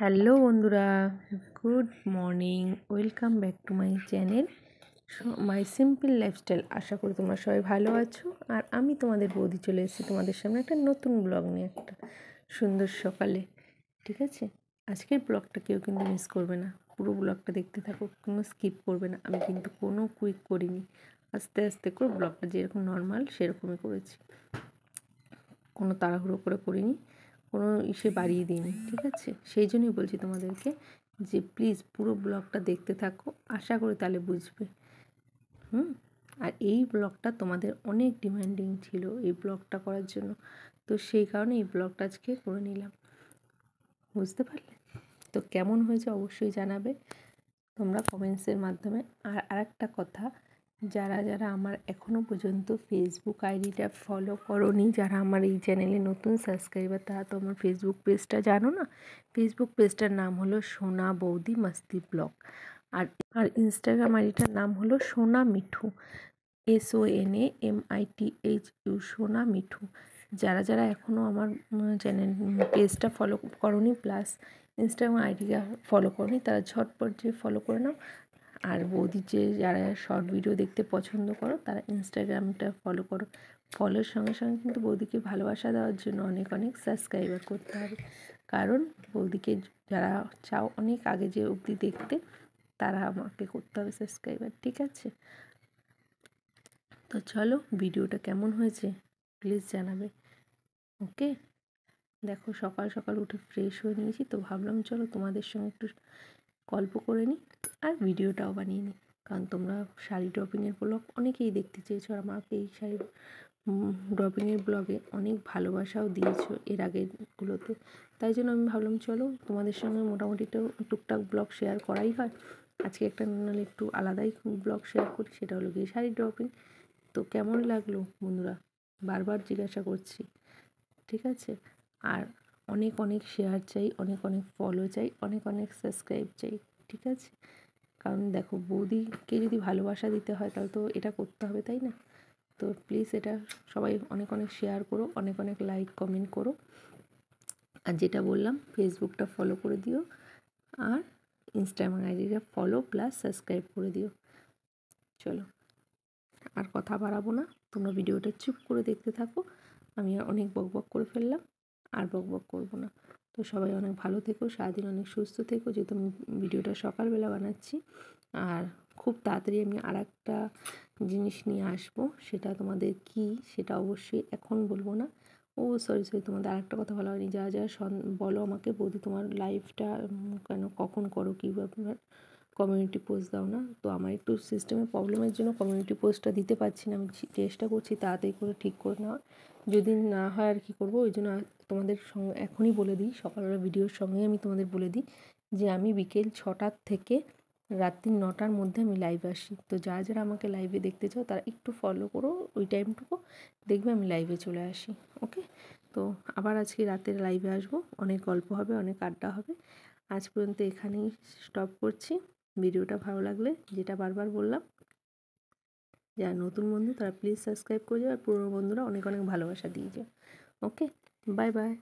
hello বন্ধুরা good morning welcome back to my channel my simple lifestyle আশা করি তোমরা সবাই ভালো আছো আর আমি তোমাদের বৌদি চলে এসেছি তোমাদের সামনে একটা নতুন ব্লগ নিয়ে একটা সুন্দর সকালে ঠিক আছে আজকের ব্লগটা কেউ কিন্তু মিস করবে না পুরো ব্লগটা দেখতে থাকো কোনো স্কিপ করবে না আমি কিন্তু কোনো কুইক করিনি আস্তে আস্তে করে ব্লগটা যেরকম নর্মাল সেরকমই করেছি কোনো তাড়াহুড়ো করে করিনি কোনো ইসে বাড়িয়ে দিন ঠিক আছে সেই জন্যই বলছি তোমাদেরকে যে প্লিজ পুরো ব্লগটা দেখতে থাকো আশা করি তাহলে বুঝবে হুম আর এই ব্লগটা তোমাদের অনেক ডিমান্ডিং ছিল এই ব্লগটা করার জন্য তো সেই কারণে এই ব্লগটা আজকে করে নিলাম বুঝতে পারলে তো কেমন হয়েছে অবশ্যই জানাবে তোমরা কমেন্টসের মাধ্যমে আর আরেকটা কথা যারা যারা আমার এখনও পর্যন্ত ফেসবুক আইডিটা ফলো করনি যারা আমার এই চ্যানেলে নতুন সাবস্ক্রাইবার তারা তো আমার ফেসবুক পেজটা জানো না ফেসবুক পেজটার নাম হলো সোনা বৌদি মাস্তি ব্লগ আর আর ইনস্টাগ্রাম আইডিটার নাম হলো Sona Mithu S O N A M I T H U Sona Mithu যারা যারা এখনও আমার চ্যানেল পেজটা ফলো করনি প্লাস ইনস্টাগ্রাম আইডিটা ফলো করনি তারা ঝটপট যে ফলো করে নাও আর বৌদি যে যারা শর্ট ভিডিও দেখতে পছন্দ করো তারা ইনস্টাগ্রামটা ফলো করো ফলোর সঙ্গে সঙ্গে কিন্তু বৌদিকে ভালোবাসা দেওয়ার জন্য অনেক অনেক সাবস্ক্রাইবার করতে হবে কারণ বৌদিকে যারা চাও অনেক আগে যে অবধি দেখতে তারা আমাকে করতে হবে সাবস্ক্রাইবার ঠিক আছে তো চলো ভিডিওটা কেমন হয়েছে প্লিজ জানাবে ওকে দেখো সকাল সকাল উঠে ফ্রেশ হয়ে নিয়েছি তো ভাবলাম চলো তোমাদের সঙ্গে একটু গল্প করে নিই আর ভিডিওটাও বানিয়ে নিই কারণ তোমরা শাড়ি ড্রপিংয়ের ব্লগ অনেকেই দেখতে চেয়েছো আর আমাকে এই শাড়ি ড্রপিংয়ের ব্লগে অনেক ভালোবাসাও দিয়েছো এর আগেরগুলোতে তাই জন্য আমি ভাবলাম চলো তোমাদের সঙ্গে মোটামুটি তো টুকটাক ব্লগ শেয়ার করাই হয় আজকে একটা নাহলে একটু আলাদাই ব্লগ শেয়ার করি সেটা হলো গিয়ে শাড়ি ড্রপিং তো কেমন লাগলো বন্ধুরা বারবার জিজ্ঞাসা করছি ঠিক আছে আর অনেক অনেক শেয়ার চাই অনেক অনেক ফলো চাই অনেক অনেক সাবস্ক্রাইব চাই ঠিক আছে কারণ দেখো বৌদিকে যদি ভালোবাসা দিতে হয় তাহলে তো এটা করতে হবে তাই না তো প্লিজ এটা সবাই অনেক অনেক শেয়ার করো অনেক অনেক লাইক কমেন্ট করো আর যেটা বললাম ফেসবুকটা ফলো করে দিও আর ইনস্টাগ্রাম আইডিটা ফলো প্লাস সাবস্ক্রাইব করে দিও চলো আর কথা বাড়াবো না তোমরা ভিডিওটা চুপ করে দেখতে থাকো আমি আর অনেক বক বক করে ফেললাম আর বক বক করবো না তো সবাই অনেক ভালো থেকো সারাদিন অনেক সুস্থ থেকো যেহেতু আমি ভিডিওটা সকালবেলা বানাচ্ছি আর খুব তাড়াতাড়ি আমি আর একটা জিনিস নিয়ে আসবো সেটা তোমাদের কি সেটা অবশ্যই এখন বলবো না ও সরি সরি তোমাদের আর একটা কথা বলা হয়নি যা যা বলো আমাকে বৌদি তোমার লাইফটা কেন কখন করো কী ব্যাপার কমিউনিটি পোস্ট দাও না তো আমার একটু সিস্টেমের প্রবলেমের জন্য কমিউনিটি পোস্টটা দিতে পারছি না আমি চেষ্টা করছি তাড়াতাড়ি করে ঠিক করে নেওয়া যদি না হয় আর কি করবো ওই জন্য তোমাদের সঙ্গে এখনই বলে দিই সকালবেলা ভিডিওর সঙ্গে আমি তোমাদের বলে দিই যে আমি বিকেল ছটার থেকে রাত্রি নটার মধ্যে আমি লাইভে আসি তো যারা যারা আমাকে লাইভে দেখতে চাও তারা একটু ফলো করো ওই টাইমটুকু দেখবে আমি লাইভে চলে আসি ওকে তো আবার আজকে রাতের লাইভে আসবো অনেক গল্প হবে অনেক আড্ডা হবে আজ পর্যন্ত এখানেই স্টপ করছি ভিডিওটা ভালো লাগলে যেটা বারবার বললাম যারা নতুন বন্ধু তারা প্লিজ সাবস্ক্রাইব করে যাও আর পুরনো বন্ধুরা অনেক অনেক ভালোবাসা দিয়ে যাও ওকে বাই বাই